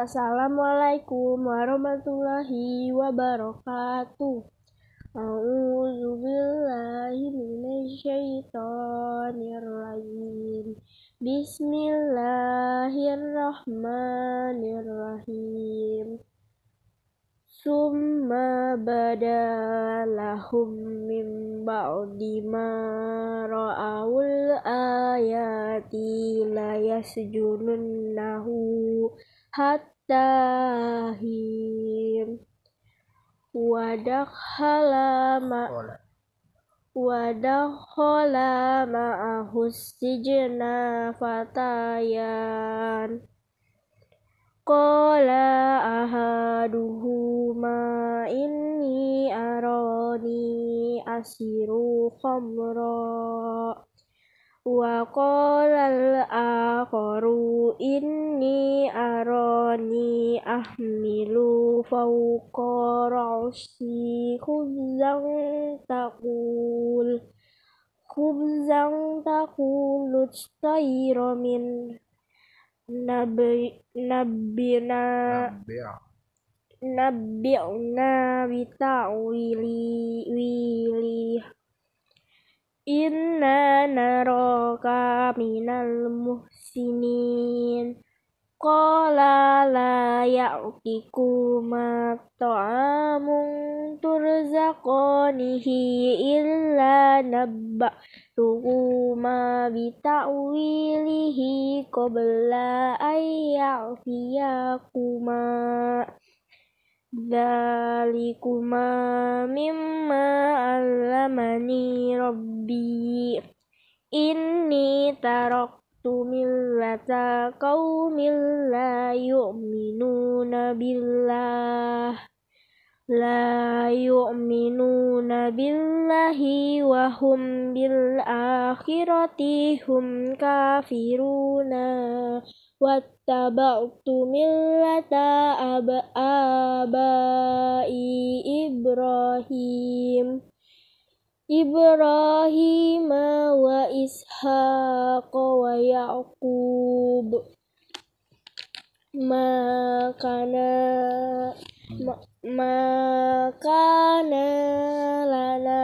Assalamualaikum warahmatullahi wabarakatuh. Alhamdulillahi minasyaitonirrajim. Bismillahirrahmanirrahim. Summa badalahum min ba'di ma ra'aw wasjunun lahu hatta hin wadakhala ma wadakhala sijna fatayan Qala ahaduhuma inni arani asiru khamra wa qalal akharu inni arani ahmilu fawqa ra'si khubzan takul khubzan taqul tsayru min nabi nabina nabbi'na bita'wili wili, wili. Inna naraka minal muhsinin Qala la ma ta'amun turzaqanihi illa nabba'tukuma bita'wilihi qabla ayyafiyakuma Dalikuma mimma alamani rabbi Inni taraktu millata qawmin la yu'minuna billah La yu'minuna billahi wa hum bil akhirati hum kafiruna wattaba'tu millata abai Ibrahim Ibrahim wa Ishaq wa Yaqub makana makana lana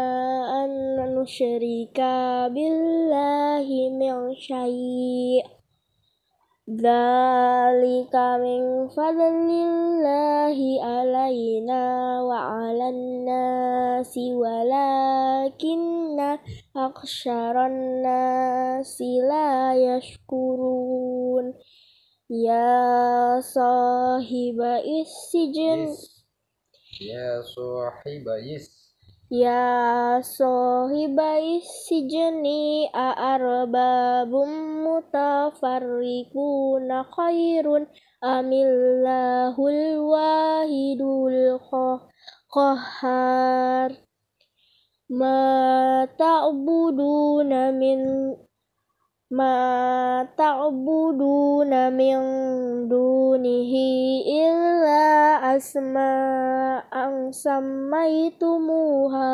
an nusyrika billahi min syai' Dalika min fadlillahi alaina wa ala nasi walakinna aksharan nasi la yashkurun Ya sahiba isijin Ya sahiba isijin Ya sohibai sijni a'arbabum mutafarriquna khairun amillahul wahidul khohar ma ta'buduna min ma ta'buduna min dunihi illa asma'an sammaitumuha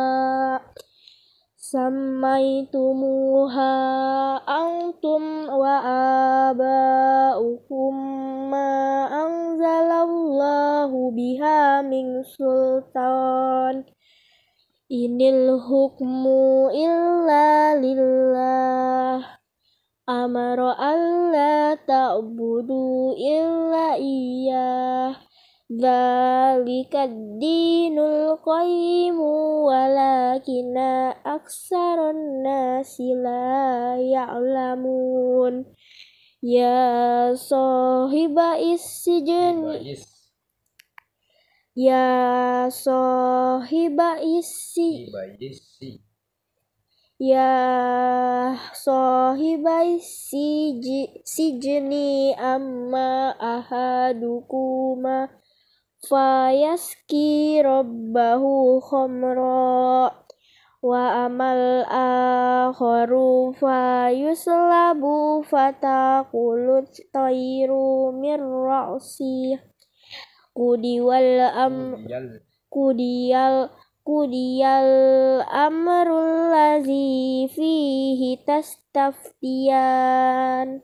sammaitumuha antum wa aba'ukum ma anzalallahu biha min sultan inil hukmu illa lillah amara alla ta'budu illa iyyah Zalika dinul qayyimu walakina aksaron nasi la ya'lamun Ya sohiba jeni Ya sohiba isi Ya sohiba isi sijni amma ahadukuma fayaski robbahu khomro wa amal akharu fayuslabu fatakulut tayru min ra'si kudiwal am kudiyal kudiyal amrul lazi fihi tastaftiyan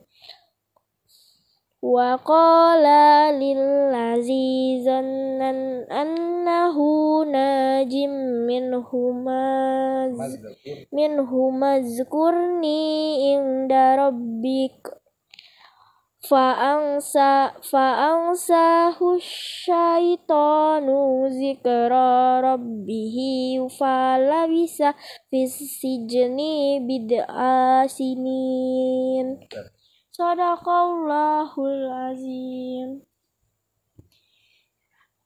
wa qala lillazi zannan annahu najim min minhuma zkurni inda rabbik fa'angsa fa'angsa husyaitanu zikra rabbihi falabisa fis sijni bid'a Sadaqallahul azim.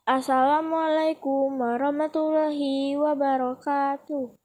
Assalamualaikum warahmatullahi wabarakatuh.